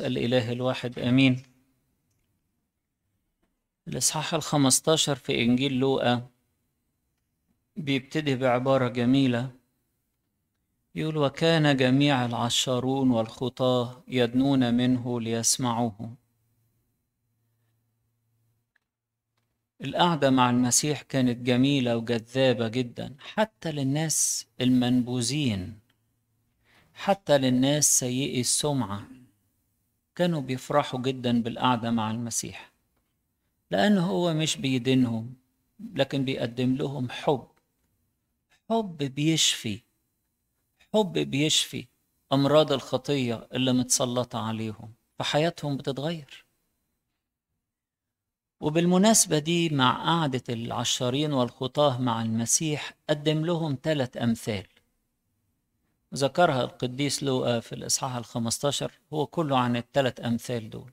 الإله الواحد آمين الإصحاح الخمستاشر في إنجيل لوقا بيبتدي بعبارة جميلة يقول وكان جميع العشارون والخطاة يدنون منه ليسمعوه القعدة مع المسيح كانت جميلة وجذابة جدا حتى للناس المنبوذين حتى للناس سيئي السمعة كانوا بيفرحوا جدا بالقعدة مع المسيح لأنه هو مش بيدينهم لكن بيقدم لهم حب حب بيشفي حب بيشفي أمراض الخطية اللي متسلطة عليهم فحياتهم بتتغير وبالمناسبة دي مع قعدة العشارين والخطاه مع المسيح قدم لهم ثلاث أمثال ذكرها القديس لوقا آه، في الإصحاح الخمستاشر هو كله عن الثلاث أمثال دول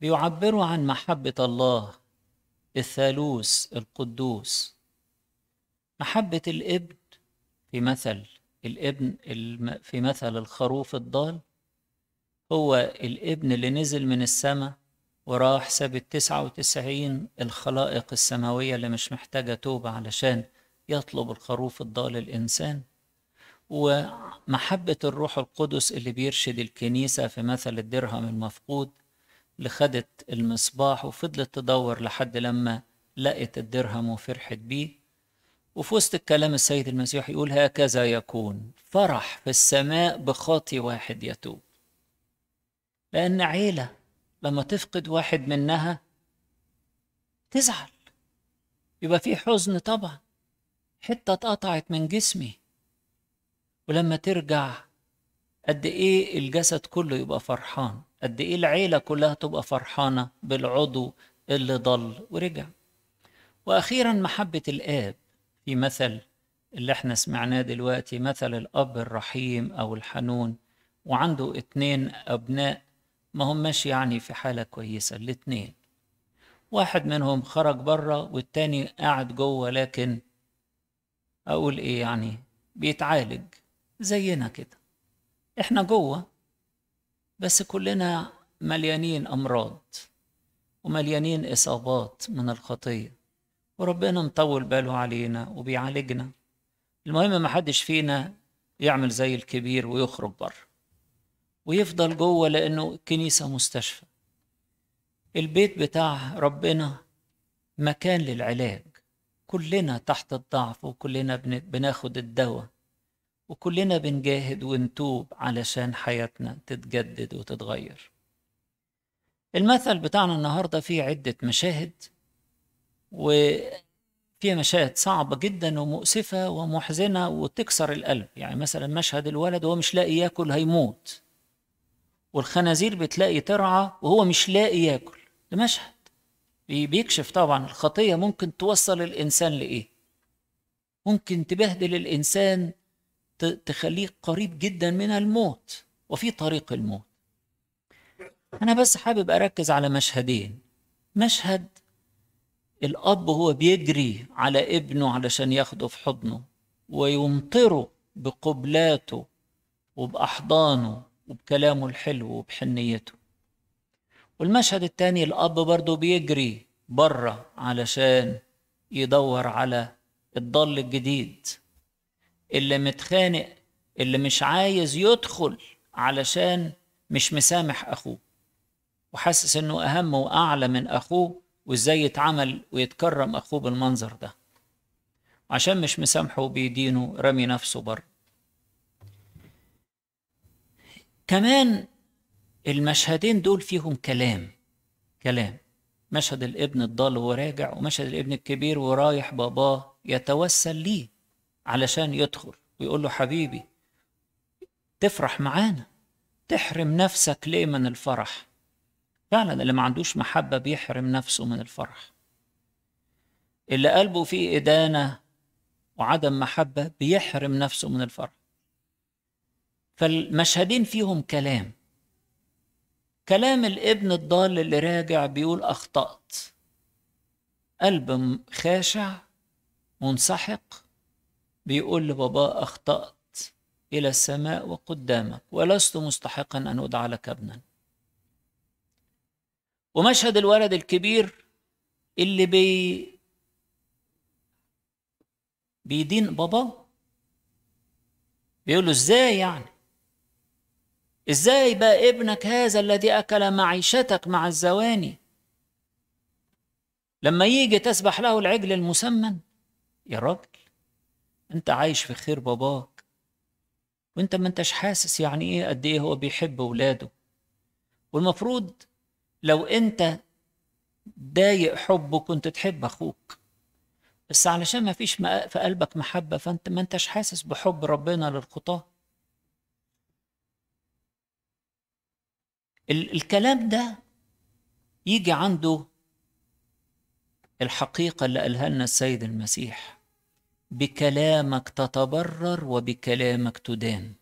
بيعبروا عن محبة الله الثالوث القدوس محبة الابن في مثل الابن في مثل الخروف الضال هو الابن اللي نزل من السماء وراح ساب التسعة وتسعين الخلائق السماوية اللي مش محتاجة توبة علشان يطلب الخروف الضال الإنسان ومحبة الروح القدس اللي بيرشد الكنيسة في مثل الدرهم المفقود اللي خدت المصباح وفضلت تدور لحد لما لقت الدرهم وفرحت بيه وفي وسط الكلام السيد المسيح يقول هكذا يكون فرح في السماء بخاطي واحد يتوب لأن عيلة لما تفقد واحد منها تزعل يبقى في حزن طبعا حتة اتقطعت من جسمي ولما ترجع قد ايه الجسد كله يبقى فرحان قد ايه العيله كلها تبقى فرحانه بالعضو اللي ضل ورجع واخيرا محبه الاب في مثل اللي احنا سمعناه دلوقتي مثل الاب الرحيم او الحنون وعنده اتنين ابناء ما هماش يعني في حاله كويسه الاتنين واحد منهم خرج بره والتاني قاعد جوه لكن اقول ايه يعني بيتعالج زينا كده احنا جوه بس كلنا مليانين امراض ومليانين اصابات من الخطيه وربنا مطول باله علينا وبيعالجنا المهم ما حدش فينا يعمل زي الكبير ويخرج بره ويفضل جوه لانه الكنيسه مستشفى البيت بتاع ربنا مكان للعلاج كلنا تحت الضعف وكلنا بناخد الدواء وكلنا بنجاهد ونتوب علشان حياتنا تتجدد وتتغير المثل بتاعنا النهارده فيه عدة مشاهد وفيه مشاهد صعبة جدا ومؤسفة ومحزنة وتكسر القلب يعني مثلا مشهد الولد وهو مش لاقي ياكل هيموت والخنازير بتلاقي ترعى وهو مش لاقي ياكل ده مشهد بيكشف طبعا الخطية ممكن توصل الإنسان لإيه ممكن تبهدل الإنسان تخليك قريب جدا من الموت وفي طريق الموت أنا بس حابب أركز على مشهدين مشهد الأب هو بيجري على ابنه علشان ياخده في حضنه ويمطره بقبلاته وبأحضانه وبكلامه الحلو وبحنيته والمشهد الثاني الأب برضه بيجري بره علشان يدور على الضل الجديد اللي متخانق اللي مش عايز يدخل علشان مش مسامح اخوه وحاسس انه اهم واعلى من اخوه وازاي يتعامل ويتكرم اخوه بالمنظر ده عشان مش مسامحه بيدينه رمي نفسه بره كمان المشهدين دول فيهم كلام كلام مشهد الابن الضال وراجع ومشهد الابن الكبير ورايح باباه يتوسل ليه علشان يدخل ويقول له حبيبي تفرح معانا تحرم نفسك ليه من الفرح فعلا اللي ما عندوش محبة بيحرم نفسه من الفرح اللي قلبه فيه إدانة وعدم محبة بيحرم نفسه من الفرح فالمشهدين فيهم كلام كلام الابن الضال اللي راجع بيقول أخطأت قلب خاشع منسحق بيقول لباباه أخطأت إلى السماء وقدامك ولست مستحقا أن أدعى لك ابنا ومشهد الولد الكبير اللي بي بيدين بابا بيقول له ازاي يعني ازاي بقى ابنك هذا الذي اكل معيشتك مع الزواني لما يجي تسبح له العجل المسمن يا راجل انت عايش في خير باباك وانت ما انتش حاسس يعني ايه قد ايه هو بيحب ولاده والمفروض لو انت ضايق حبه كنت تحب اخوك بس علشان ما فيش في قلبك محبة فانت ما انتش حاسس بحب ربنا للخطاة الكلام ده يجي عنده الحقيقة اللي قالها لنا السيد المسيح بكلامك تتبرر وبكلامك تدان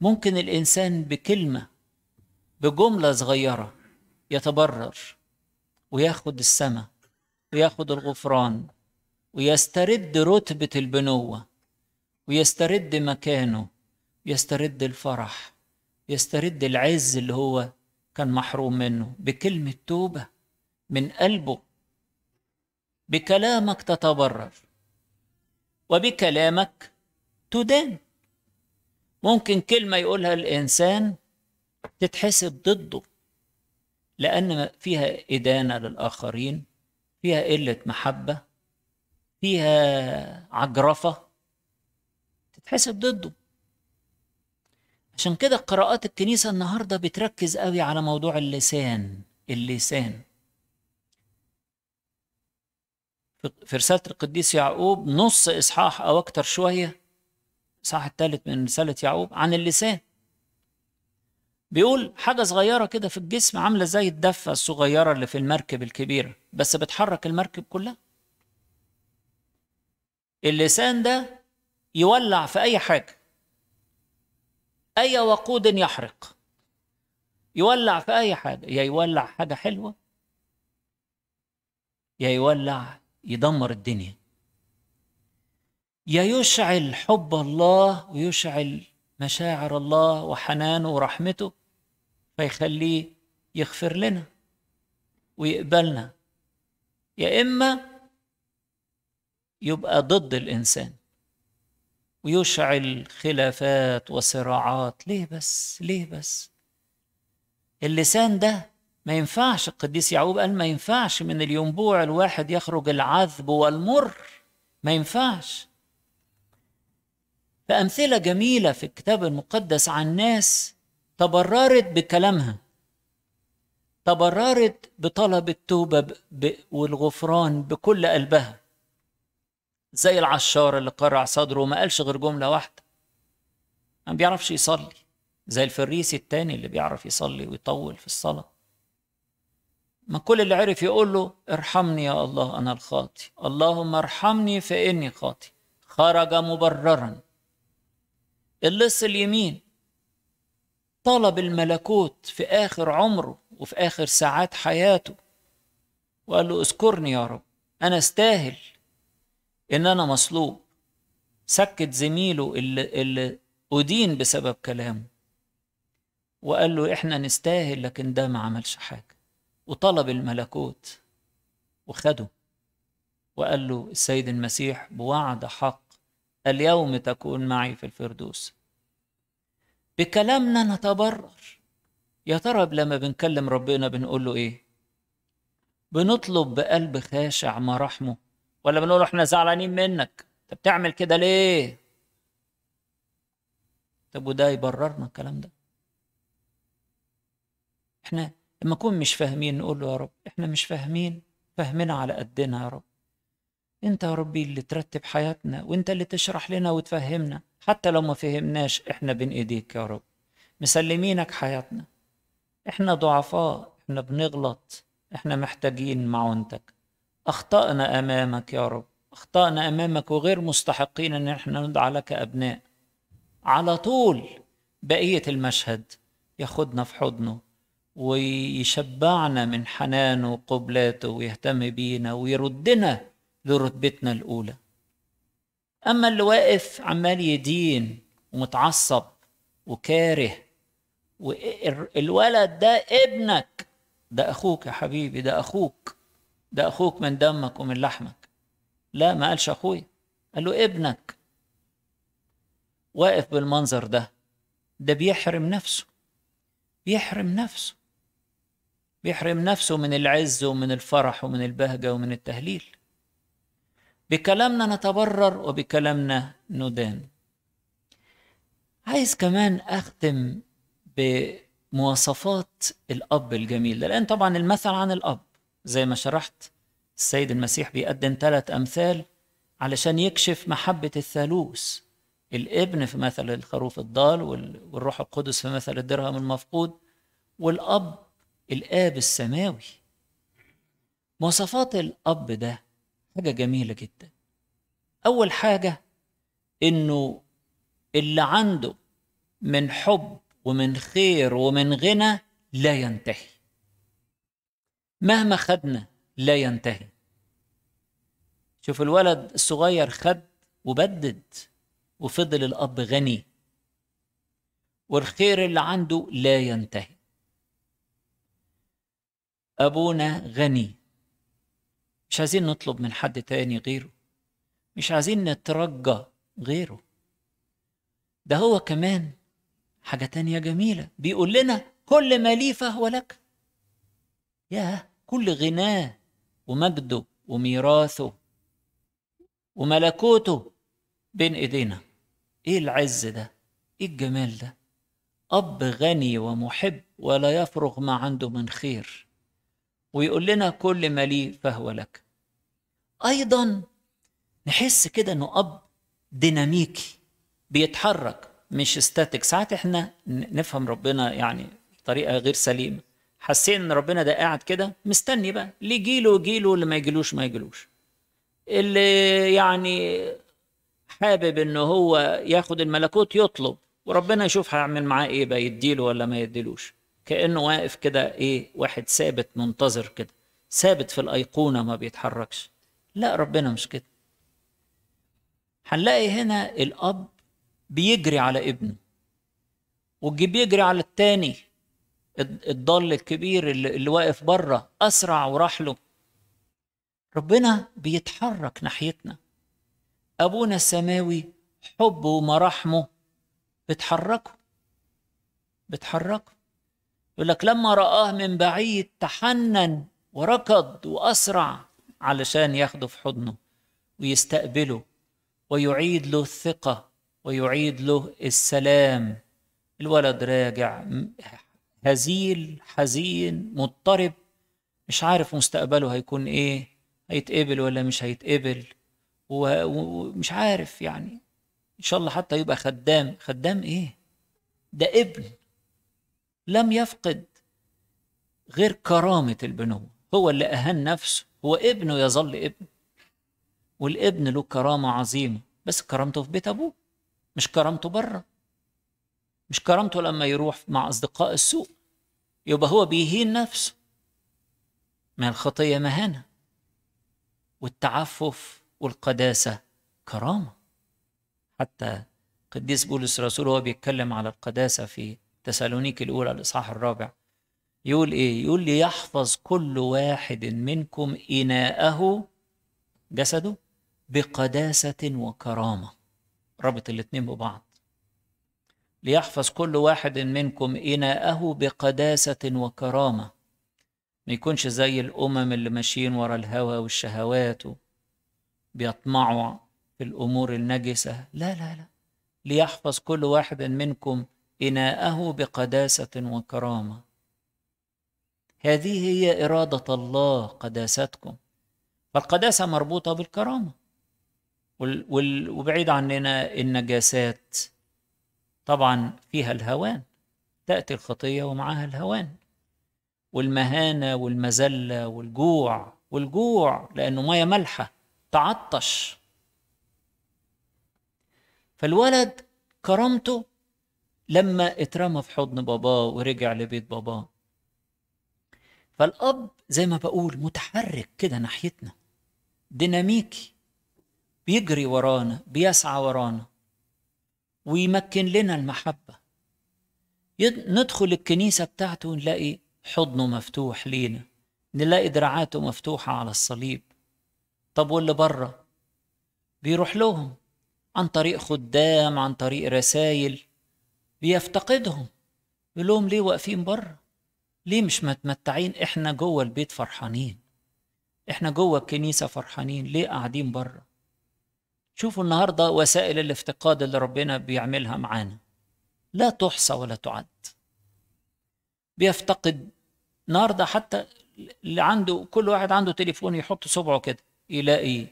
ممكن الانسان بكلمه بجمله صغيره يتبرر وياخد السماء وياخد الغفران ويسترد رتبه البنوه ويسترد مكانه يسترد الفرح يسترد العز اللي هو كان محروم منه بكلمه توبه من قلبه بكلامك تتبرر وبكلامك تدان ممكن كلمة يقولها الإنسان تتحسب ضده لأن فيها إدانة للآخرين فيها قلة محبة فيها عجرفة تتحسب ضده عشان كده قراءات الكنيسة النهاردة بتركز قوي على موضوع اللسان اللسان في رسالة القديس يعقوب نص إصحاح أو أكتر شوية الإصحاح الثالث من رسالة يعقوب عن اللسان بيقول حاجة صغيرة كده في الجسم عاملة زي الدفة الصغيرة اللي في المركب الكبيرة بس بتحرك المركب كلها اللسان ده يولع في أي حاجة أي وقود يحرق يولع في أي حاجة يا يولع حاجة حلوة يا يولع يدمر الدنيا يا يشعل حب الله ويشعل مشاعر الله وحنانه ورحمته فيخليه يغفر لنا ويقبلنا يا إما يبقى ضد الإنسان ويشعل خلافات وصراعات ليه بس ليه بس اللسان ده ما ينفعش القديس يعقوب قال ما ينفعش من الينبوع الواحد يخرج العذب والمر ما ينفعش فأمثلة جميلة في الكتاب المقدس عن ناس تبررت بكلامها تبررت بطلب التوبة والغفران بكل قلبها زي العشار اللي قرع صدره وما قالش غير جملة واحدة ما بيعرفش يصلي زي الفريسي التاني اللي بيعرف يصلي ويطول في الصلاة ما كل اللي عرف يقول له ارحمني يا الله أنا الخاطي اللهم ارحمني فإني خاطي خرج مبررا اللص اليمين طلب الملكوت في آخر عمره وفي آخر ساعات حياته وقال له اذكرني يا رب أنا استاهل إن أنا مصلوب سكت زميله اللي, اللي أدين بسبب كلامه وقال له إحنا نستاهل لكن ده ما عملش حاجة وطلب الملكوت وخده وقال له السيد المسيح بوعد حق اليوم تكون معي في الفردوس بكلامنا نتبرر يا ترى لما بنكلم ربنا بنقول له ايه بنطلب بقلب خاشع مراحمه ولا بنقول له احنا زعلانين منك انت بتعمل كده ليه طب وده يبررنا الكلام ده احنا لما نكون مش فاهمين نقول له يا رب احنا مش فاهمين فهمنا على قدنا يا رب انت يا ربي اللي ترتب حياتنا وانت اللي تشرح لنا وتفهمنا حتى لو ما فهمناش احنا بين ايديك يا رب مسلمينك حياتنا احنا ضعفاء احنا بنغلط احنا محتاجين معونتك اخطأنا امامك يا رب اخطأنا امامك وغير مستحقين ان احنا ندعى لك ابناء على طول بقية المشهد ياخدنا في حضنه ويشبعنا من حنانه وقبلاته ويهتم بينا ويردنا لرتبتنا الأولى أما اللي واقف عمال يدين ومتعصب وكاره والولد ده ابنك ده أخوك يا حبيبي ده أخوك ده أخوك من دمك ومن لحمك لا ما قالش أخويا قال له ابنك واقف بالمنظر ده ده بيحرم نفسه بيحرم نفسه بيحرم نفسه من العز ومن الفرح ومن البهجة ومن التهليل بكلامنا نتبرر وبكلامنا ندان عايز كمان أختم بمواصفات الأب الجميل ده لأن طبعا المثل عن الأب زي ما شرحت السيد المسيح بيقدم ثلاث أمثال علشان يكشف محبة الثالوث الابن في مثل الخروف الضال والروح القدس في مثل الدرهم المفقود والأب الآب السماوي مواصفات الأب ده حاجة جميلة جدا أول حاجة إنه اللي عنده من حب ومن خير ومن غنى لا ينتهي مهما خدنا لا ينتهي شوف الولد الصغير خد وبدد وفضل الأب غني والخير اللي عنده لا ينتهي أبونا غني مش عايزين نطلب من حد تاني غيره مش عايزين نترجى غيره ده هو كمان حاجة تانية جميلة بيقول لنا كل ما لي فهو لك ياه كل غناه ومجده وميراثه وملكوته بين ايدينا ايه العز ده ايه الجمال ده اب غني ومحب ولا يفرغ ما عنده من خير ويقول لنا كل ما لي فهو لك ايضا نحس كده انه اب ديناميكي بيتحرك مش ستاتيك ساعات احنا نفهم ربنا يعني بطريقه غير سليمه حسين ان ربنا ده قاعد كده مستني بقى اللي يجيله يجيله اللي ما يجيلوش ما يجيلوش اللي يعني حابب ان هو ياخد الملكوت يطلب وربنا يشوف هيعمل معاه ايه بقى يديله ولا ما يديلوش كانه واقف كده ايه واحد ثابت منتظر كده ثابت في الايقونه ما بيتحركش لا ربنا مش كده هنلاقي هنا الاب بيجري على ابنه والجي بيجري على التاني الضال الكبير اللي, اللي واقف بره اسرع وراح له ربنا بيتحرك ناحيتنا ابونا السماوي حبه ومراحمه بتحركه بتحركه يقول لك لما رآه من بعيد تحنن وركض وأسرع علشان ياخده في حضنه ويستقبله ويعيد له الثقة ويعيد له السلام الولد راجع هزيل حزين مضطرب مش عارف مستقبله هيكون ايه هيتقبل ولا مش هيتقبل ومش عارف يعني ان شاء الله حتى يبقى خدام خدام ايه ده ابن لم يفقد غير كرامة البنوة هو اللي أهان نفسه هو ابنه يظل ابن والابن له كرامة عظيمة بس كرامته في بيت أبوه مش كرامته بره مش كرامته لما يروح مع أصدقاء السوء يبقى هو بيهين نفسه ما الخطية مهانة والتعفف والقداسة كرامة حتى قديس بولس الرسول هو بيتكلم على القداسة في تسالونيك الاولى الاصحاح الرابع يقول ايه يقول ليحفظ كل واحد منكم اناءه جسده بقداسه وكرامه رابط الاتنين ببعض ليحفظ كل واحد منكم اناءه بقداسه وكرامه ما يكونش زي الامم اللي ماشيين ورا الهوى والشهوات بيطمعوا في الامور النجسه لا لا لا ليحفظ كل واحد منكم إناءه بقداسة وكرامة هذه هي إرادة الله قداستكم فالقداسة مربوطة بالكرامة وبعيد عننا النجاسات طبعا فيها الهوان تأتي الخطية ومعها الهوان والمهانة والمذلة والجوع والجوع لأنه مية ملحة تعطش فالولد كرامته لما اترمى في حضن باباه ورجع لبيت باباه فالاب زي ما بقول متحرك كده ناحيتنا ديناميكي بيجري ورانا بيسعى ورانا ويمكن لنا المحبه ندخل الكنيسه بتاعته ونلاقي حضنه مفتوح لينا نلاقي دراعاته مفتوحه على الصليب طب واللي بره بيروح لهم عن طريق خدام عن طريق رسايل بيفتقدهم يقول لهم ليه واقفين بره ليه مش متمتعين احنا جوه البيت فرحانين احنا جوه الكنيسه فرحانين ليه قاعدين بره شوفوا النهارده وسائل الافتقاد اللي ربنا بيعملها معانا لا تحصى ولا تعد بيفتقد النهارده حتى اللي عنده كل واحد عنده تليفون يحط صبعه كده يلاقي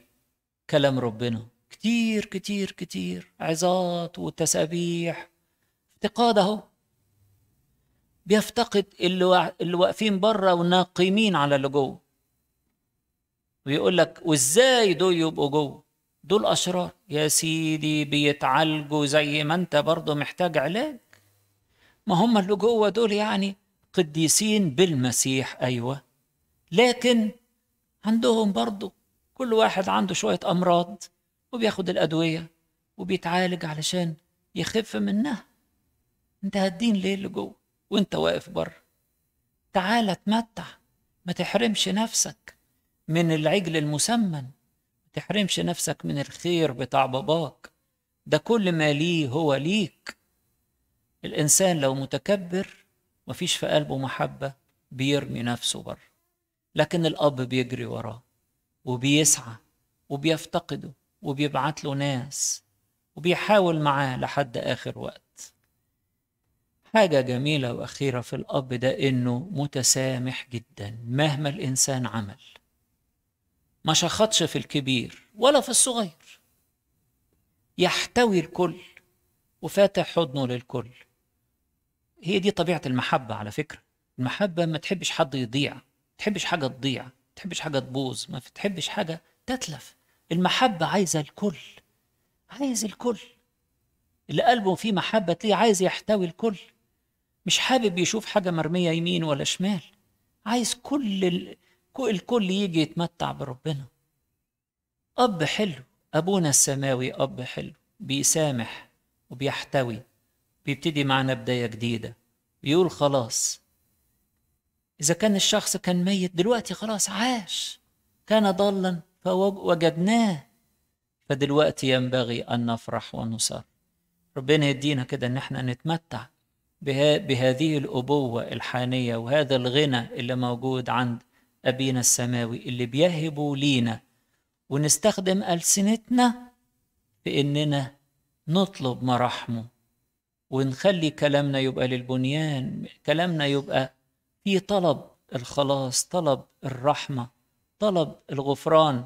كلام ربنا كتير كتير كتير عظات وتسابيح افتقاد اهو بيفتقد اللي اللي واقفين بره وناقمين على اللي جوه ويقول لك وازاي دول يبقوا جوه دول اشرار يا سيدي بيتعالجوا زي ما انت برضه محتاج علاج ما هم اللي جوه دول يعني قديسين بالمسيح ايوه لكن عندهم برضه كل واحد عنده شويه امراض وبياخد الادويه وبيتعالج علشان يخف منها انت هتدين ليه اللي جوه وانت واقف بره تعال اتمتع ما تحرمش نفسك من العجل المسمن ما تحرمش نفسك من الخير بتاع باباك ده كل ما ليه هو ليك الانسان لو متكبر مفيش في قلبه محبه بيرمي نفسه بره لكن الاب بيجري وراه وبيسعى وبيفتقده وبيبعت له ناس وبيحاول معاه لحد اخر وقت حاجة جميلة وأخيرة في الأب ده إنه متسامح جدا مهما الإنسان عمل ما شخطش في الكبير ولا في الصغير يحتوي الكل وفاتح حضنه للكل هي دي طبيعة المحبة على فكرة المحبة ما تحبش حد يضيع ما تحبش حاجة تضيع ما تحبش حاجة تبوظ ما تحبش حاجة تتلف المحبة عايزة الكل عايز الكل اللي قلبه فيه محبة تلاقيه عايز يحتوي الكل مش حابب يشوف حاجة مرمية يمين ولا شمال عايز كل ال... الكل يجي يتمتع بربنا أب حلو أبونا السماوي أب حلو بيسامح وبيحتوي بيبتدي معنا بداية جديدة بيقول خلاص إذا كان الشخص كان ميت دلوقتي خلاص عاش كان ضالا فوجدناه فدلوقتي ينبغي أن نفرح ونسر ربنا يدينا كده إن احنا نتمتع بهذه الأبوة الحانية وهذا الغنى اللي موجود عند أبينا السماوي اللي بيهبه لينا ونستخدم ألسنتنا في إننا نطلب مراحمه ونخلي كلامنا يبقى للبنيان كلامنا يبقى في طلب الخلاص طلب الرحمة طلب الغفران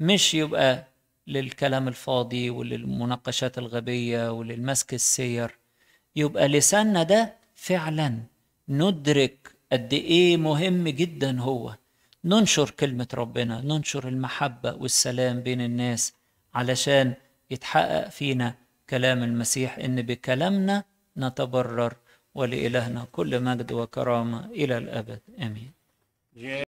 مش يبقى للكلام الفاضي وللمناقشات الغبية وللمسك السير يبقى لساننا ده فعلا ندرك قد ايه مهم جدا هو ننشر كلمة ربنا ننشر المحبة والسلام بين الناس علشان يتحقق فينا كلام المسيح ان بكلامنا نتبرر ولإلهنا كل مجد وكرامة إلى الأبد آمين